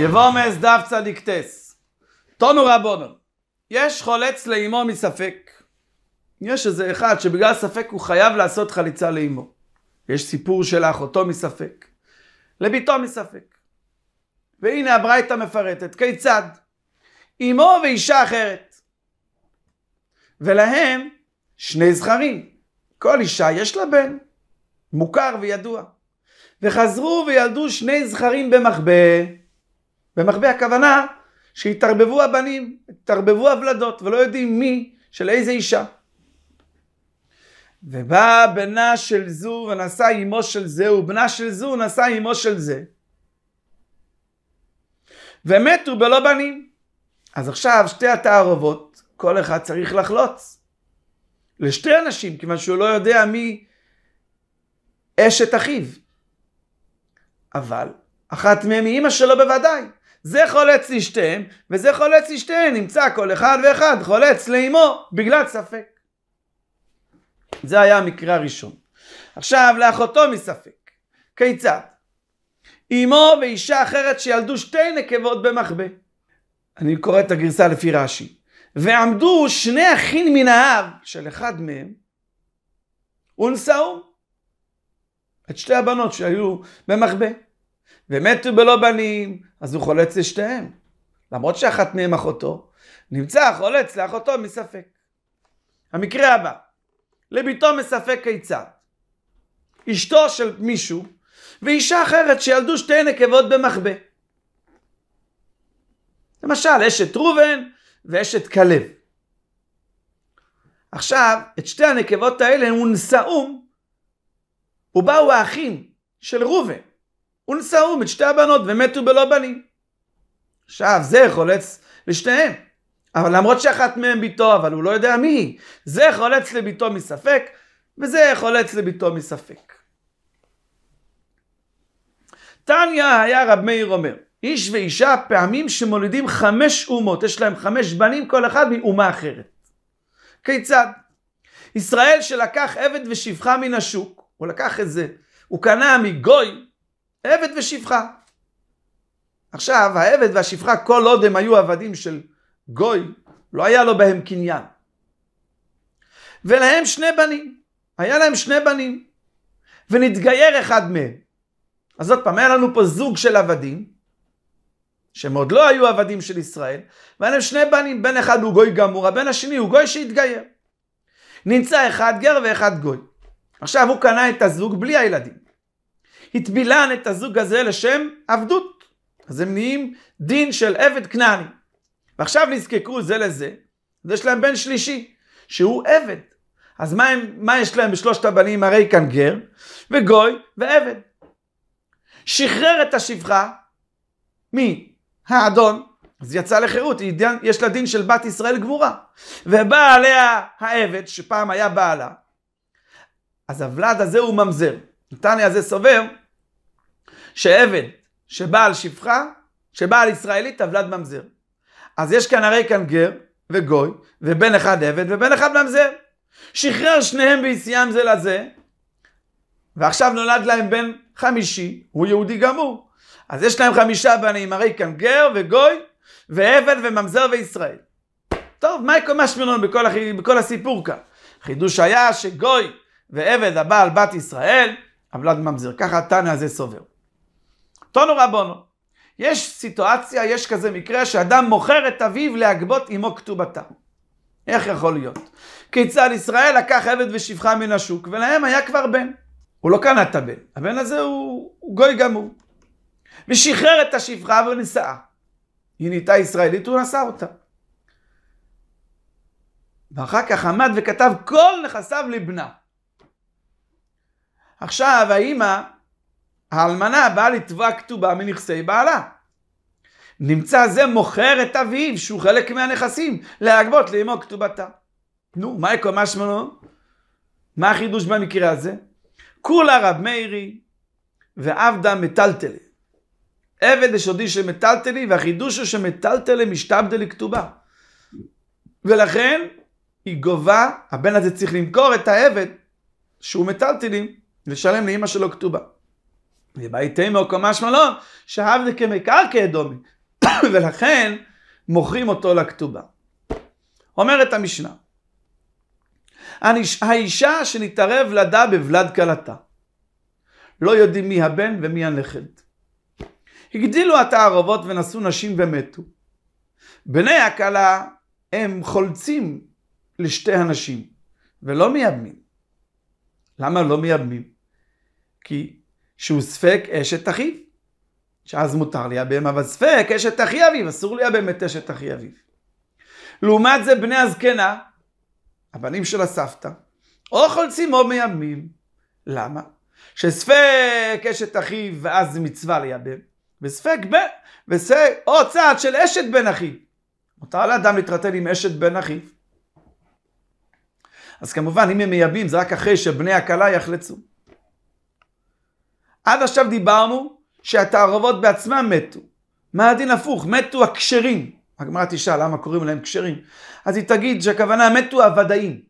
יבומס דף טס. תונו רבונו, יש חולץ לאימו מספק. יש איזה אחד שבגלל ספק הוא חייב לעשות חליצה לאימו. יש סיפור של אחותו מספק, לביתו מספק. והנה הברייתא מפרטת, כיצד? אימו ואישה אחרת. ולהם שני זכרים. כל אישה יש לה בן, מוכר וידוע. וחזרו וילדו שני זכרים במחבא. במרבה הכוונה שהתערבבו הבנים, התערבבו הוולדות, ולא יודעים מי של איזה אישה. ובא בנה של זו ונשא אמו של זה, ובנה של זו נשא אמו של זה. ומתו בלא בנים. אז עכשיו שתי התערובות, כל אחד צריך לחלוץ. לשתי אנשים, כיוון שהוא לא יודע מי אשת אחיו. אבל אחת מהם היא אימא שלו בוודאי. זה חולץ לשתיהן, וזה חולץ לשתיהן, נמצא כל אחד ואחד חולץ לאמו בגלל ספק. זה היה המקרה הראשון. עכשיו, לאחותו מספק. כיצד? אמו ואישה אחרת שילדו שתי נקבות במחבה. אני קורא את הגרסה לפי רש"י. ועמדו שני אחים מן האב של אחד מהם, ונשאו את שתי הבנות שהיו במחבה. ומתו בלא בנים, אז הוא חולץ לשתיהם. למרות שאחת מהם אחותו, נמצא החולץ לאחותו מספק. המקרה הבא, לביתו מספק כיצד. אשתו של מישהו ואישה אחרת שילדו שתי נקבות במחבה. למשל, אשת ראובן ואשת כלב. עכשיו, את שתי הנקבות האלה הוא נשאום, ובאו האחים של ראובן ונשאו את שתי הבנות ומתו בלא בנים. עכשיו, זה חולץ לשתיהם. אבל למרות שאחת מהן ביתו, אבל הוא לא יודע מי. היא. זה חולץ לביתו מספק, וזה חולץ לביתו מספק. תניא היה רב מאיר אומר, איש ואישה פעמים שמולידים חמש אומות, יש להם חמש בנים, כל אחד מאומה אחרת. כיצד? ישראל שלקח עבד ושפחה מן השוק, הוא לקח את זה, הוא קנה מגוי, עבד ושפחה. עכשיו, העבד והשפחה, כל עוד הם היו עבדים של גוי, לא היה לו בהם קניין. ולהם שני בנים. היה להם שני בנים. ונתגייר אחד מהם. אז עוד פעם, היה לנו פה זוג של עבדים, שהם עוד לא היו עבדים של ישראל, והיה להם שני בנים, בן אחד הוא גוי גמור, הבן השני הוא גוי שהתגייר. נמצא אחד גר ואחד גוי. עכשיו הוא קנה את הזוג בלי הילדים. הטבילן את הזוג הזה לשם עבדות. אז הם נהיים דין של עבד כנעני. ועכשיו נזקקו זה לזה, אז יש להם בן שלישי, שהוא עבד. אז מה, הם, מה יש להם בשלושת הבנים? הרי כאן גר, וגוי, ועבד. שחרר את השפחה מהאדון, אז יצא לחירות, יש לה דין של בת ישראל גמורה. ובא עליה העבד, שפעם היה בעלה, אז הוולד הזה הוא ממזר. נתניה הזה סובר שעבד שבא על שפחה, שבא על ישראלי, טבלת ממזר. אז יש כאן הרי כאן גר וגוי, ובן אחד עבד ובן אחד ממזר. שחרר שניהם ביציאם זה לזה, ועכשיו נולד להם בן חמישי, הוא יהודי גמור. אז יש להם חמישה בנים, הרי כאן גר וגוי, ועבד וממזר וישראל. טוב, מה יקום משמעון בכל, בכל הסיפור כאן? חידוש היה שגוי ועבד הבעל בת ישראל, הבלד ממזיר. ככה התנא הזה סובר. תונו רבונו, יש סיטואציה, יש כזה מקרה שאדם מוכר את אביו להגבות עמו כתובתה. איך יכול להיות? כיצד ישראל לקח עבד ושפחה מן השוק, ולהם היה כבר בן. הוא לא קנה את הבן, הבן הזה הוא, הוא גוי גמור. ושחרר את השפחה ונשאה. היא נהייתה ישראלית, הוא נשא אותה. ואחר כך עמד וכתב כל נכסיו לבנה. עכשיו האימא, האלמנה, באה לתבוע כתובה מנכסי בעלה. נמצא זה מוכר את אביו, שהוא חלק מהנכסים, להגבות לאמו כתובתה. נו, מה יקום משמעו? מה החידוש במקרה הזה? כולה רב מאירי ועבדה מטלטלה. עבד יסודי של מטלטלי, והחידוש הוא שמטלטלה משתבדה לכתובה. ולכן היא גובה, הבן הזה צריך למכור את העבד שהוא מטלטלים לשלם לאימא שלו כתובה. ובעיתי קומה שמלון, לא, שהבדה כמקרקע אדומי, ולכן מוכרים אותו לכתובה. אומרת המשנה, האישה שנתערב לדה בבלד כלתה, לא יודעים מי הבן ומי הנכד. הגדילו התערובות ונשאו נשים ומתו. בני הכלה הם חולצים לשתי הנשים, ולא מייבמים. למה לא מייבמים? כי שהוא ספק אשת אחיו. שאז מותר לי הבהם, אבל ספק אשת אחי אביו, אסור לי הבהם את אשת אחי אביו. לעומת זה בני הזקנה, הבנים של הסבתא, או חולצים או מימים. למה? שספק אשת אחיו ואז מצווה לייבם, וספק בן, וספק, או צעד של אשת בן אחיו. מותר לאדם להתרתן עם אשת בן אחיו. אז כמובן, אם הם מייבאים, זה רק אחרי שבני הכלה יחלצו. עד עכשיו דיברנו שהתערובות בעצמם מתו. מה הדין הפוך? מתו הכשרים. הגמרא תשאל למה קוראים להם כשרים. אז היא תגיד שהכוונה מתו הוודאים.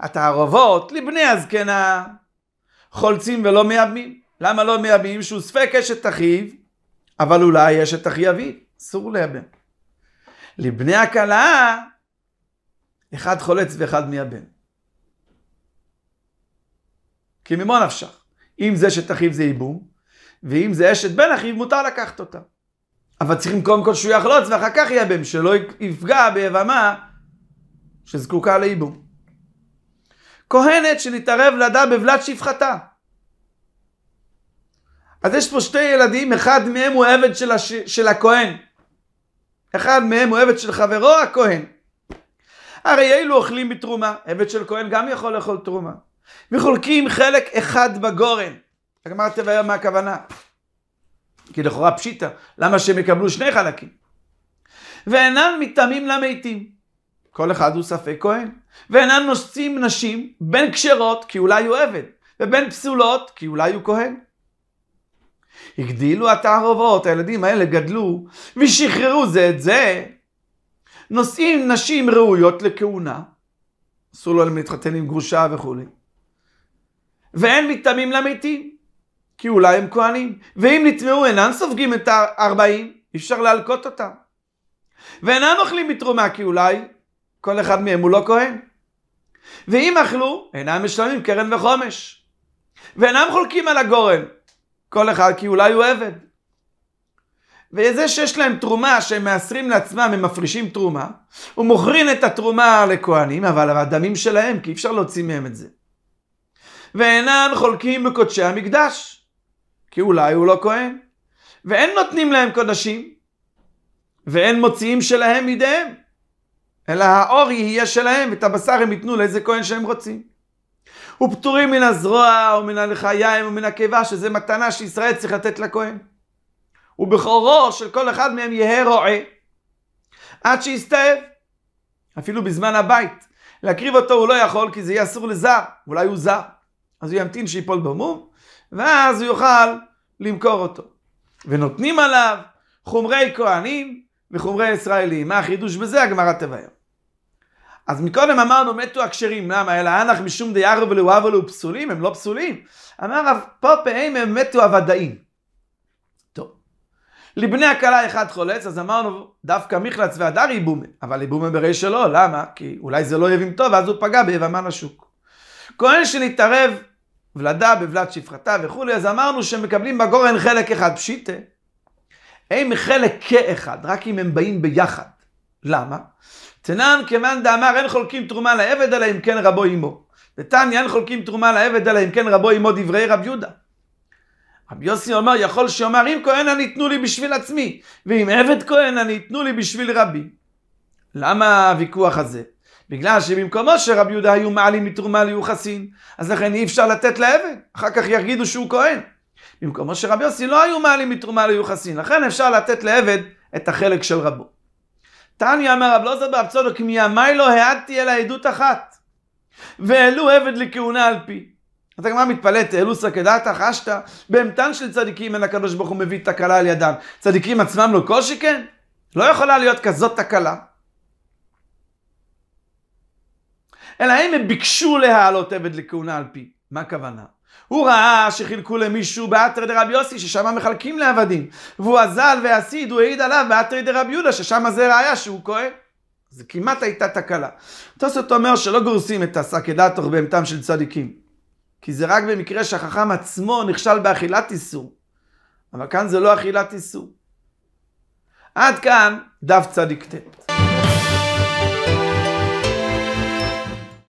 התערובות לבני הזקנה חולצים ולא מייבמים. למה לא מייבמים? שהוא ספק אשת אחיו, אבל אולי אשת אחי אבי, אסור לייבם. לבני הכלה, אחד חולץ ואחד מייבם. כי ממו נפשך? אם זה אשת אחיו זה ייבום, ואם זה אשת בן אחיו מותר לקחת אותה. אבל צריכים קודם כל שהוא יחלוץ ואחר כך ייבם, שלא יפגע ביבמה שזקוקה לייבום. כהנת שנתערב לידה בבלת שפחתה. אז יש פה שתי ילדים, אחד מהם הוא עבד של, הש... של הכהן. אחד מהם הוא עבד של חברו הכהן. הרי אילו אוכלים בתרומה, עבד של כהן גם יכול לאכול תרומה. וחולקים חלק אחד בגורן. הגמרא תבהר מה הכוונה. כי לכאורה פשיטא, למה שהם יקבלו שני חלקים? ואינם מטעמים למתים. כל אחד הוא ספק כהן. ואינם נושאים נשים בין כשרות, כי אולי הוא עבד, ובין פסולות, כי אולי הוא כהן. הגדילו התערובות, הילדים האלה גדלו, ושחררו זה את זה. נושאים נשים ראויות לכהונה, אסור לו להתחתן עם גרושה וכולי. ואין מתאמים למתים, כי אולי הם כהנים. ואם נטמעו אינם סופגים את הארבעים, אי אפשר להלקוט אותם. ואינם אוכלים מתרומה, כי אולי כל אחד מהם הוא לא כהן. ואם אכלו, אינם משלמים קרן וחומש. ואינם חולקים על הגורן, כל אחד כי אולי הוא עבד. וזה שיש להם תרומה שהם מאסרים לעצמם, הם מפרישים תרומה, ומוכרים את התרומה לכהנים, אבל הדמים שלהם, כי אי אפשר להוציא מהם את זה. ואינן חולקים בקודשי המקדש, כי אולי הוא לא כהן. ואין נותנים להם קודשים, ואין מוציאים שלהם מידיהם, אלא האור יהיה שלהם, ואת הבשר הם ייתנו לאיזה כהן שהם רוצים. ופטורים מן הזרוע, ומן הלחיים, ומן הקיבה, שזה מתנה שישראל צריך לתת לכהן. ובכורו של כל אחד מהם יהא רועה, עד שיסתאב, אפילו בזמן הבית. להקריב אותו הוא לא יכול, כי זה יהיה אסור לזר, אולי הוא זר. אז הוא ימתין שיפול במום, ואז הוא יוכל למכור אותו. ונותנים עליו חומרי כהנים וחומרי ישראלים. מה החידוש בזה? הגמרא תבהר. אז מקודם אמרנו מתו הכשרים, למה? אלא אנח משום דיארו ולאוהו לו פסולים, הם לא פסולים. אמר רב פופה הם מתו הוודאים. לבני הכלה אחד חולץ, אז אמרנו דווקא מיכלץ והדר יבומה, אבל יבומה ברי שלו, למה? כי אולי זה לא יבים טוב, ואז הוא פגע ביבמן השוק. כהן שנתערב ולדה בבלת שפחתה וכולי, אז אמרנו שהם מקבלים בגורן חלק אחד, פשיטה. הם חלק כאחד, רק אם הם באים ביחד. למה? תנן כמאן דאמר אין חולקים תרומה לעבד אלא אם כן רבו אמו. ותניא אין חולקים תרומה לעבד אלא אם כן רבו אמו דברי רב יהודה. רבי יוסי אומר, יכול שיאמר אם כהן אני תנו לי בשביל עצמי, ואם עבד כהן אני תנו לי בשביל רבי. למה הוויכוח הזה? בגלל שבמקומו של רבי יהודה היו מעלים מתרומה ליוחסין, אז לכן אי אפשר לתת לעבד, אחר כך יגידו שהוא כהן. במקומו של רבי יוסי לא היו מעלים מתרומה ליוחסין, לכן אפשר לתת לעבד את החלק של רבו. תניא אמר רב לוזר ברב צודק, מימי לא העדתי אלא עדות אחת. והעלו עבד לכהונה על פי. אז הגמרא מתפלאת, העלו כדעתה חשתא, בהמתן של צדיקים אין הקדוש ברוך הוא מביא תקלה על ידם. צדיקים עצמם לא כל שכן? לא יכולה להיות כזאת תקלה. אלא הם ביקשו להעלות עבד לכהונה על פי. מה הכוונה? הוא ראה שחילקו למישהו באתרי דרבי יוסי, ששם מחלקים לעבדים. והוא אזל והסיד, הוא העיד עליו באתרי דרבי יהודה, ששם זה ראיה שהוא כהן. זה כמעט הייתה תקלה. תוספות אומר שלא גורסים את הסקדטור בהמתם של צדיקים. כי זה רק במקרה שהחכם עצמו נכשל באכילת איסור. אבל כאן זה לא אכילת איסור. עד כאן דף צדיק ט.